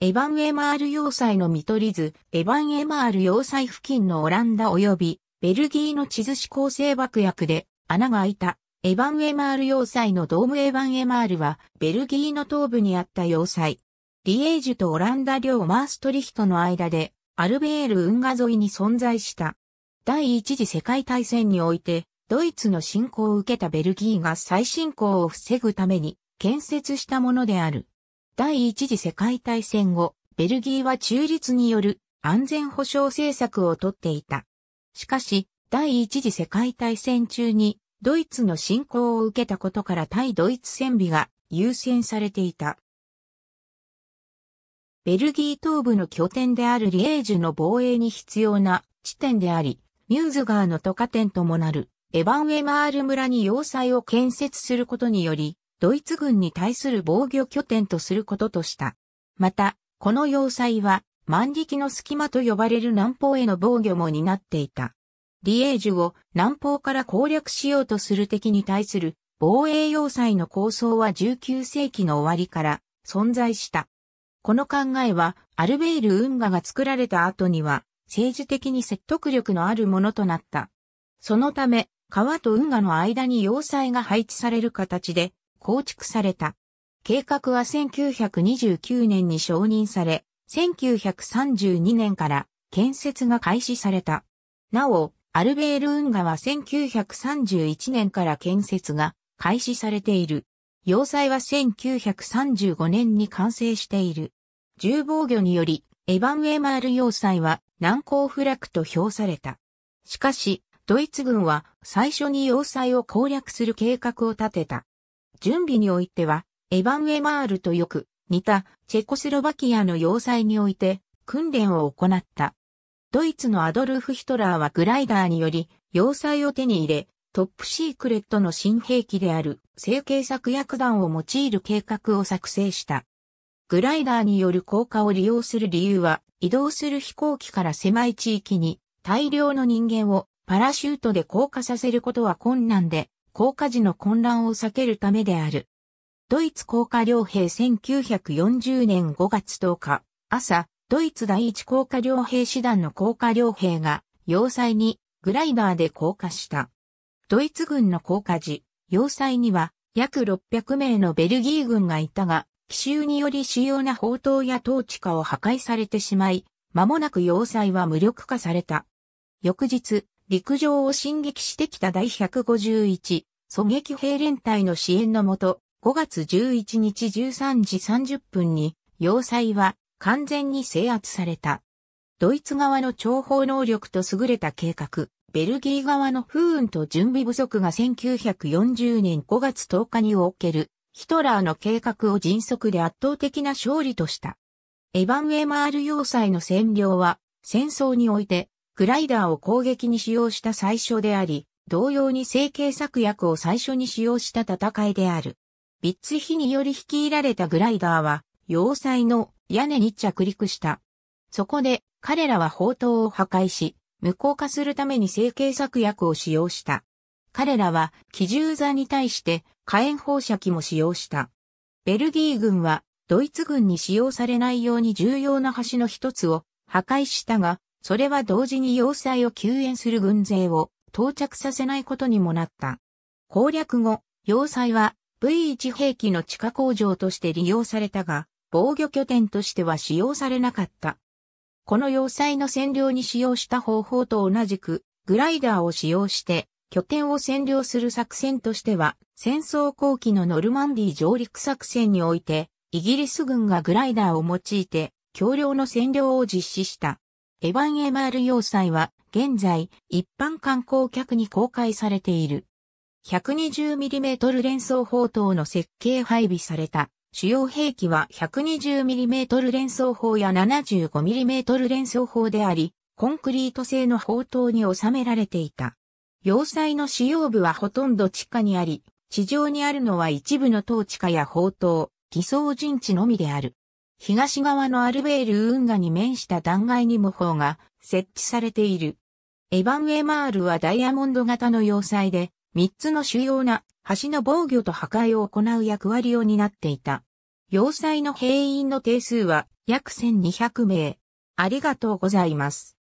エヴァン・エマール要塞の見取り図、エヴァン・エマール要塞付近のオランダ及び、ベルギーの地図指向性爆薬で穴が開いた。エヴァン・エマール要塞のドームエヴァン・エマールは、ベルギーの東部にあった要塞。リエージュとオランダ領マーストリヒトの間で、アルベール運河沿いに存在した。第一次世界大戦において、ドイツの侵攻を受けたベルギーが再侵攻を防ぐために建設したものである。第一次世界大戦後、ベルギーは中立による安全保障政策をとっていた。しかし、第一次世界大戦中にドイツの侵攻を受けたことから対ドイツ戦備が優先されていた。ベルギー東部の拠点であるリエージュの防衛に必要な地点であり、ミューズ川の都下点ともなるエヴァンウェマール村に要塞を建設することにより、ドイツ軍に対する防御拠点とすることとした。また、この要塞は、万力の隙間と呼ばれる南方への防御も担っていた。リエージュを南方から攻略しようとする敵に対する防衛要塞の構想は19世紀の終わりから存在した。この考えはアルベール運河が作られた後には政治的に説得力のあるものとなった。そのため川と運河の間に要塞が配置される形で構築された。計画は1929年に承認され、1932年から建設が開始された。なお、アルベール運河は1931年から建設が開始されている。要塞は1935年に完成している。重防御により、エヴァン・ウェマール要塞は難航不落と評された。しかし、ドイツ軍は最初に要塞を攻略する計画を立てた。準備においては、エヴァン・ウェマールとよく似たチェコスロバキアの要塞において訓練を行った。ドイツのアドルフ・ヒトラーはグライダーにより要塞を手に入れ、トップシークレットの新兵器である成形策薬弾を用いる計画を作成した。グライダーによる効果を利用する理由は、移動する飛行機から狭い地域に大量の人間をパラシュートで降下させることは困難で、降下時の混乱を避けるためである。ドイツ降下両兵1940年5月10日、朝、ドイツ第一降下両兵師団の降下両兵が、要塞にグライダーで降下した。ドイツ軍の降下時、要塞には約600名のベルギー軍がいたが、奇襲により主要な砲塔や統治下を破壊されてしまい、間もなく要塞は無力化された。翌日、陸上を進撃してきた第151、狙撃兵連隊の支援のもと、5月11日13時30分に、要塞は完全に制圧された。ドイツ側の諜報能力と優れた計画、ベルギー側の不運と準備不足が1940年5月10日におけるヒトラーの計画を迅速で圧倒的な勝利とした。エヴァン・ウェマール要塞の占領は戦争においてグライダーを攻撃に使用した最初であり、同様に成形策薬を最初に使用した戦いである。ビッツヒにより率いられたグライダーは、要塞の屋根に着陸した。そこで、彼らは砲塔を破壊し、無効化するために成形策薬を使用した。彼らは、機銃座に対して、火炎放射器も使用した。ベルギー軍は、ドイツ軍に使用されないように重要な橋の一つを破壊したが、それは同時に要塞を救援する軍勢を到着させないことにもなった。攻略後、要塞は V1 兵器の地下工場として利用されたが、防御拠点としては使用されなかった。この要塞の占領に使用した方法と同じく、グライダーを使用して、拠点を占領する作戦としては、戦争後期のノルマンディ上陸作戦において、イギリス軍がグライダーを用いて、橋梁の占領を実施した。エヴァン・エマール要塞は現在一般観光客に公開されている。120mm 連装砲塔の設計配備された主要兵器は 120mm 連装砲や 75mm 連装砲であり、コンクリート製の砲塔に収められていた。要塞の主要部はほとんど地下にあり、地上にあるのは一部の統治下や砲塔、偽装陣地のみである。東側のアルベール運河に面した断崖に模倣が設置されている。エヴァン・エマールはダイヤモンド型の要塞で、3つの主要な橋の防御と破壊を行う役割を担っていた。要塞の兵員の定数は約1200名。ありがとうございます。